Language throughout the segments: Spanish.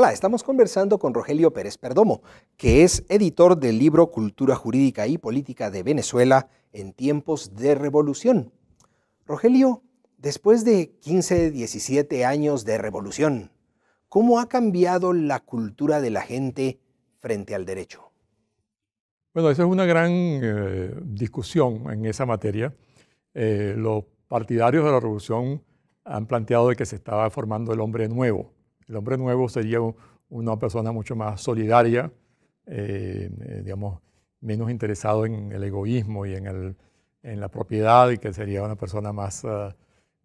Hola, estamos conversando con Rogelio Pérez Perdomo, que es editor del libro Cultura Jurídica y Política de Venezuela en tiempos de revolución. Rogelio, después de 15, 17 años de revolución, ¿cómo ha cambiado la cultura de la gente frente al derecho? Bueno, esa es una gran eh, discusión en esa materia. Eh, los partidarios de la revolución han planteado de que se estaba formando el hombre nuevo. El hombre nuevo sería una persona mucho más solidaria, eh, eh, digamos, menos interesado en el egoísmo y en, la propiedad y que sería una persona más ah,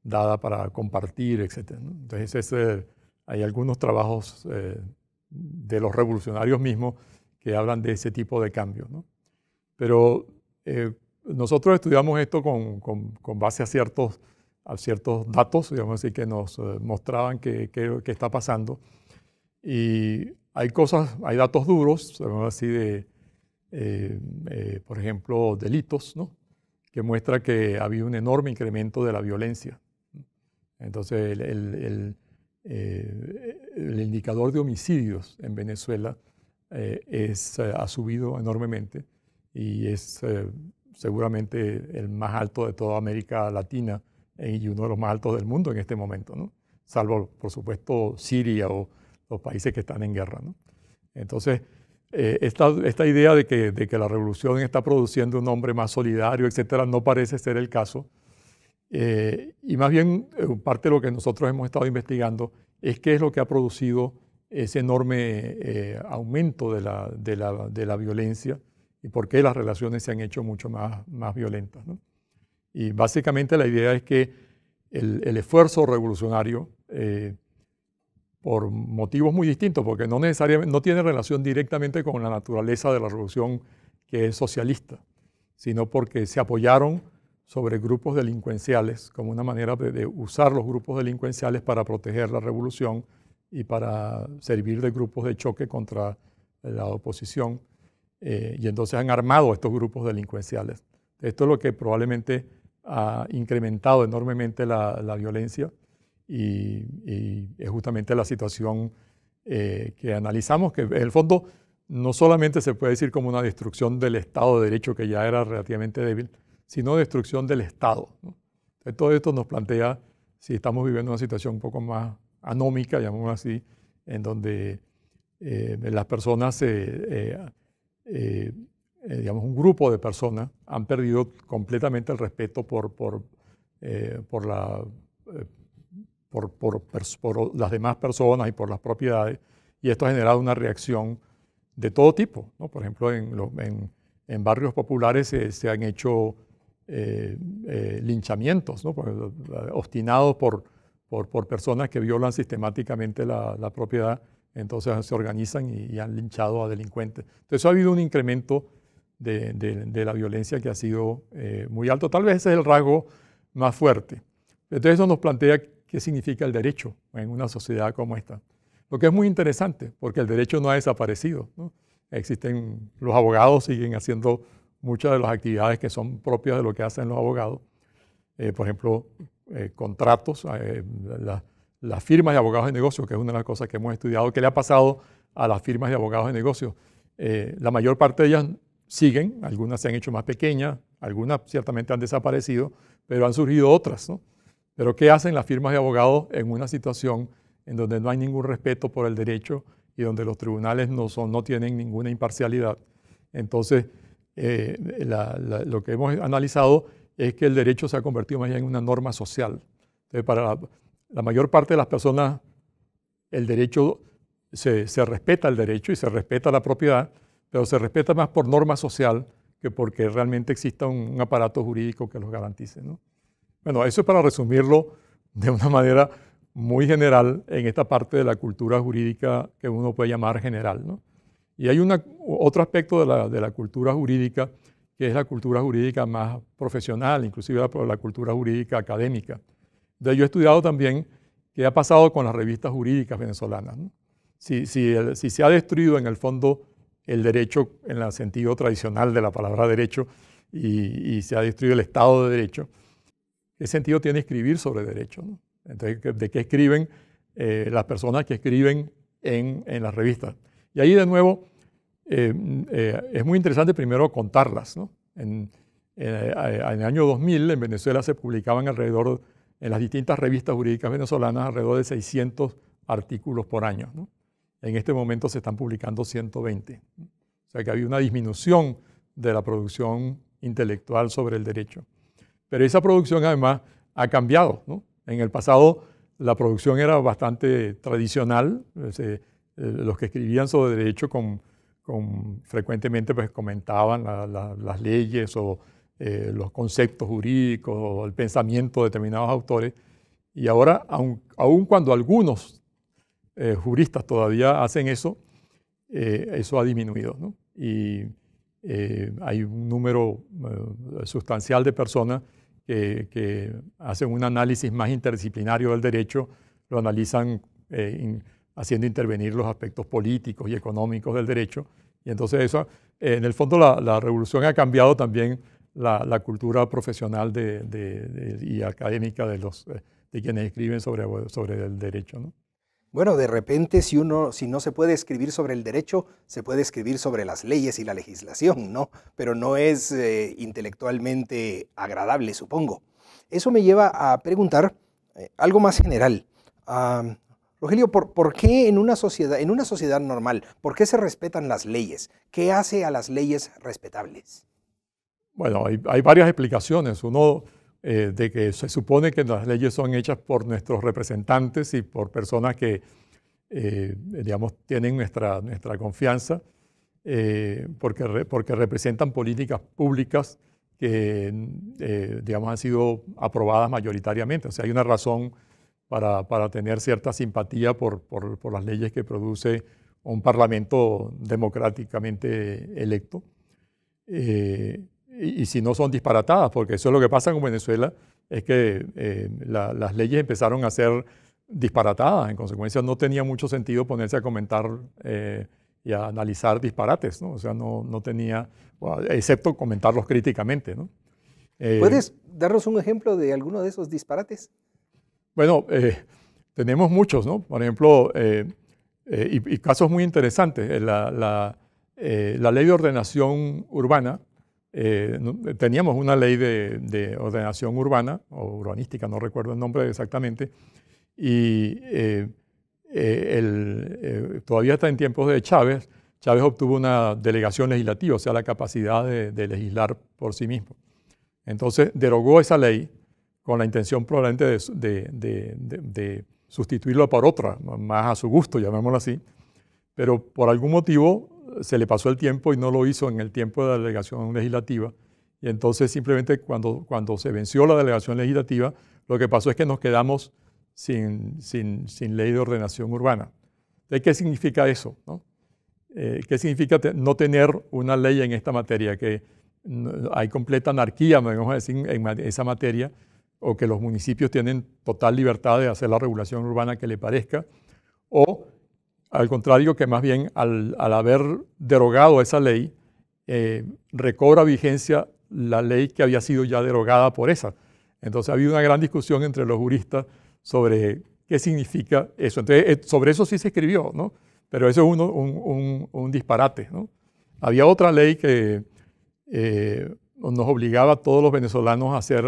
dada para compartir, etc. Entonces hay algunos trabajos eh, de los revolucionarios mismos que hablan de ese tipo de cambios. Pero nosotros estudiamos esto con, base a ciertos a ciertos datos, digamos así, que nos eh, mostraban qué está pasando. Y hay cosas, hay datos duros, digamos así, de, eh, eh, por ejemplo, delitos, ¿no? que muestra que había un enorme incremento de la violencia. Entonces, el, el indicador de homicidios en Venezuela es, ha subido enormemente y es seguramente el más alto de toda América Latina y uno de los más altos del mundo en este momento, ¿no? salvo por supuesto Siria o los países que están en guerra. ¿no? Entonces, eh, esta, esta, idea de que, de que, la revolución está produciendo un hombre más solidario, etcétera, no parece ser el caso. Eh, y más bien, eh, parte de lo que nosotros hemos estado investigando es qué es lo que ha producido ese enorme aumento de la, de, la, de la, violencia y por qué las relaciones se han hecho mucho más, más violentas. ¿no? Y básicamente la idea es que el, esfuerzo revolucionario, eh, por motivos muy distintos, porque no, necesariamente, no tiene relación directamente con la naturaleza de la revolución que es socialista, sino porque se apoyaron sobre grupos delincuenciales como una manera de, usar los grupos delincuenciales para proteger la revolución y para servir de grupos de choque contra la oposición. Eh, y entonces han armado estos grupos delincuenciales. Esto es lo que probablemente ha incrementado enormemente la, violencia y, es justamente la situación eh, que analizamos, que en el fondo no solamente se puede decir como una destrucción del Estado de Derecho, que ya era relativamente débil, sino destrucción del Estado. todo esto nos plantea si estamos viviendo una situación un poco más anómica, llamémoslo así, en donde eh, las personas se... Eh, eh, digamos, un grupo de personas han perdido completamente el respeto por, por, eh, por, la, eh, por, las demás personas y por las propiedades, y esto ha generado una reacción de todo tipo. ¿no? Por ejemplo, en, en, barrios populares se, han hecho linchamientos, ¿no? obstinados por, por, personas que violan sistemáticamente la, propiedad entonces se organizan y, han linchado a delincuentes. Entonces ha habido un incremento de, la violencia que ha sido eh, muy alto. Tal vez ese es el rasgo más fuerte. Entonces eso nos plantea qué significa el derecho en una sociedad como esta. Lo que es muy interesante, porque el derecho no ha desaparecido. Existen los abogados, siguen haciendo muchas de las actividades que son propias de lo que hacen los abogados. Eh, por ejemplo, eh, contratos, las firmas de abogados de negocios, que es una de las cosas que hemos estudiado, qué le ha pasado a las firmas de abogados de negocios. la mayor parte de ellas siguen, algunas se han hecho más pequeñas, algunas ciertamente han desaparecido, pero han surgido otras. ¿no? Pero ¿qué hacen las firmas de abogados en una situación en donde no hay ningún respeto por el derecho y donde los tribunales no, son, no tienen ninguna imparcialidad? Entonces, eh, lo que hemos analizado es que el derecho se ha convertido más bien en una norma social. para la, la mayor parte de las personas, el derecho, se, se respeta el derecho y se respeta la propiedad, pero se respeta más por norma social que porque realmente exista un, aparato jurídico que los garantice. ¿no? Bueno, eso es para resumirlo de una manera muy general en esta parte de la cultura jurídica que uno puede llamar general. ¿no? Y hay una, otro aspecto de la, cultura jurídica que es la cultura jurídica más profesional, inclusive la, cultura jurídica académica. De yo he estudiado también qué ha pasado con las revistas jurídicas venezolanas. Si, si, si, se ha destruido en el fondo el derecho en el sentido tradicional de la palabra derecho y, se ha destruido el Estado de Derecho, ¿qué sentido tiene escribir sobre derecho? Entonces, ¿de qué escriben eh, las personas que escriben en, las revistas? Y ahí de nuevo eh, eh, es muy interesante primero contarlas. En, en el año 2000 en Venezuela se publicaban alrededor, en las distintas revistas jurídicas venezolanas, alrededor de 600 artículos por año. ¿no? En este momento se están publicando 120. O sea que había una disminución de la producción intelectual sobre el derecho. Pero esa producción además ha cambiado. En el pasado la producción era bastante tradicional. Eh, los que escribían sobre derecho con, frecuentemente pues, comentaban las leyes o eh, los conceptos jurídicos o el pensamiento de determinados autores. Y ahora, aun cuando algunos eh, juristas todavía hacen eso, eh, eso ha disminuido. ¿no? Y eh, hay un número sustancial de personas que, hacen un análisis más interdisciplinario del derecho, lo analizan haciendo intervenir los aspectos políticos y económicos del derecho. Y entonces eso, en el fondo la, revolución ha cambiado también la, cultura profesional y académica de, los, de quienes escriben sobre, sobre el derecho. ¿no? Bueno, de repente si uno si no se puede escribir sobre el derecho, se puede escribir sobre las leyes y la legislación, ¿no? Pero no es eh, intelectualmente agradable, supongo. Eso me lleva a preguntar eh, algo más general. Rogelio, ¿por, qué en una, sociedad, en una sociedad normal, por qué se respetan las leyes? ¿Qué hace a las leyes respetables? Bueno, hay, hay varias explicaciones. Uno eh, de que se supone que las leyes son hechas por nuestros representantes y por personas que, eh, digamos, tienen nuestra, nuestra confianza, eh, porque, porque representan políticas públicas que, digamos, han sido aprobadas mayoritariamente. O sea, hay una razón para, tener cierta simpatía por, las leyes que produce un parlamento democráticamente electo y, si no son disparatadas, porque eso es lo que pasa con Venezuela, es que eh, las leyes empezaron a ser disparatadas, en consecuencia no tenía mucho sentido ponerse a comentar eh, y a analizar disparates, o sea, no, no tenía, excepto comentarlos críticamente. Eh, ¿Puedes darnos un ejemplo de alguno de esos disparates? Bueno, tenemos muchos, ¿no? Por ejemplo, y, casos muy interesantes. La, la, la ley de ordenación urbana, eh, eh, teníamos una ley de, ordenación urbana o urbanística, no recuerdo el nombre exactamente, y eh, todavía está en tiempos de Chávez, Chávez obtuvo una delegación legislativa, o sea, la capacidad de, legislar por sí mismo. Entonces, derogó esa ley con la intención probablemente de, de sustituirlo por otra, más a su gusto, llamémoslo así, pero por algún motivo se le pasó el tiempo y no lo hizo en el tiempo de la delegación legislativa. Y entonces simplemente cuando, cuando se venció la delegación legislativa, lo que pasó es que nos quedamos sin, sin, ley de ordenación urbana. qué significa eso? No? Eh, ¿Qué significa no tener una ley en esta materia? Que hay completa anarquía, vamos a decir, en esa materia, o que los municipios tienen total libertad de hacer la regulación urbana que le parezca, o al contrario, que más bien al, haber derogado esa ley, eh, recobra vigencia la ley que había sido ya derogada por esa. Entonces ha habido una gran discusión entre los juristas sobre qué significa eso. Entonces, eh, sobre eso sí se escribió, ¿no? Pero eso es uno, un, un, disparate, ¿no? Había otra ley que eh, nos obligaba a todos los venezolanos a ser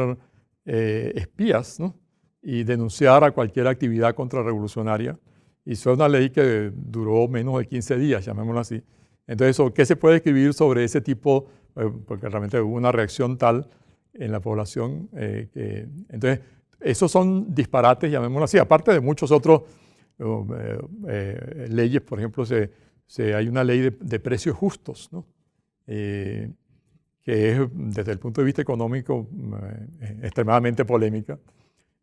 espías, ¿no? Y denunciar a cualquier actividad contrarrevolucionaria. Y fue una ley que duró menos de 15 días, llamémoslo así. Entonces, ¿qué se puede escribir sobre ese tipo? Eh, porque realmente hubo una reacción tal en la población. Eh, que, entonces, esos son disparates, llamémoslo así, aparte de muchos otros eh, leyes, por ejemplo, se, se, hay una ley de, precios justos, ¿no? que es desde el punto de vista económico extremadamente polémica.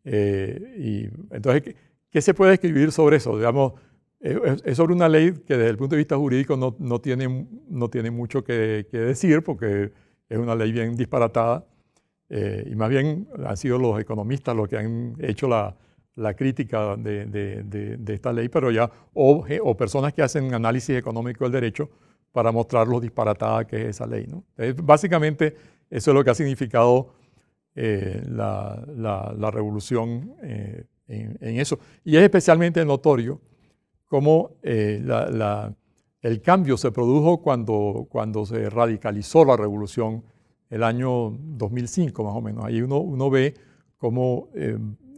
y entonces, ¿Qué se puede escribir sobre eso? Digamos, eh, es sobre una ley que desde el punto de vista jurídico no, tiene, no tiene mucho que, decir porque es una ley bien disparatada eh, y más bien han sido los economistas los que han hecho la, crítica de, esta ley, pero ya eh, o, personas que hacen análisis económico del derecho para mostrar lo disparatada que es esa ley. ¿no? básicamente eso es lo que ha significado la, revolución en, eso. Y es especialmente notorio cómo eh, el cambio se produjo cuando, cuando se radicalizó la revolución el año 2005 más o menos. Ahí uno, ve cómo eh,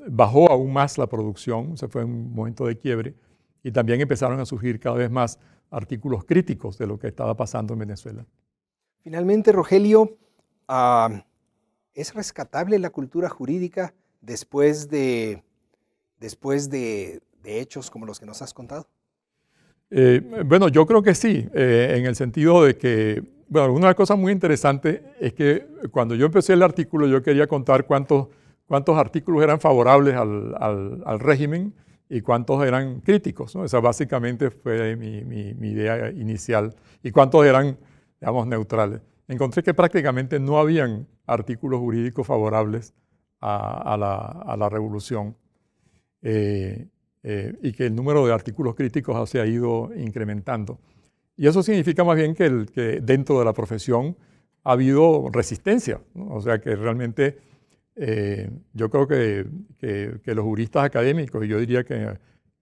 bajó aún más la producción, se fue un momento de quiebre, y también empezaron a surgir cada vez más artículos críticos de lo que estaba pasando en Venezuela. Finalmente, Rogelio, ah, ¿es rescatable la cultura jurídica después de después de, hechos como los que nos has contado? Eh, bueno, yo creo que sí, eh, en el sentido de que, bueno, una cosa muy interesante es que cuando yo empecé el artículo yo quería contar cuántos, cuántos artículos eran favorables al, al, régimen y cuántos eran críticos. ¿no? Esa básicamente fue mi, mi, idea inicial. Y cuántos eran, digamos, neutrales. Encontré que prácticamente no habían artículos jurídicos favorables a, a, la, a la revolución. Eh, eh, y que el número de artículos críticos se ha ido incrementando. Y eso significa más bien que, el, que dentro de la profesión ha habido resistencia, o sea que realmente eh, yo creo que, que, los juristas académicos, y yo diría que,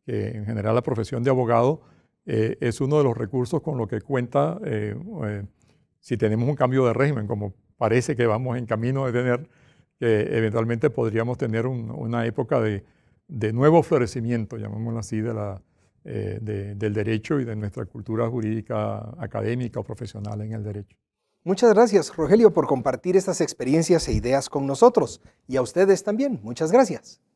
en general la profesión de abogado, es uno de los recursos con los que cuenta si tenemos un cambio de régimen, como parece que vamos en camino de tener, que eventualmente podríamos tener una época de, de nuevo florecimiento, llamémoslo así, eh, del derecho y de nuestra cultura jurídica académica o profesional en el derecho. Muchas gracias, Rogelio, por compartir estas experiencias e ideas con nosotros y a ustedes también. Muchas gracias.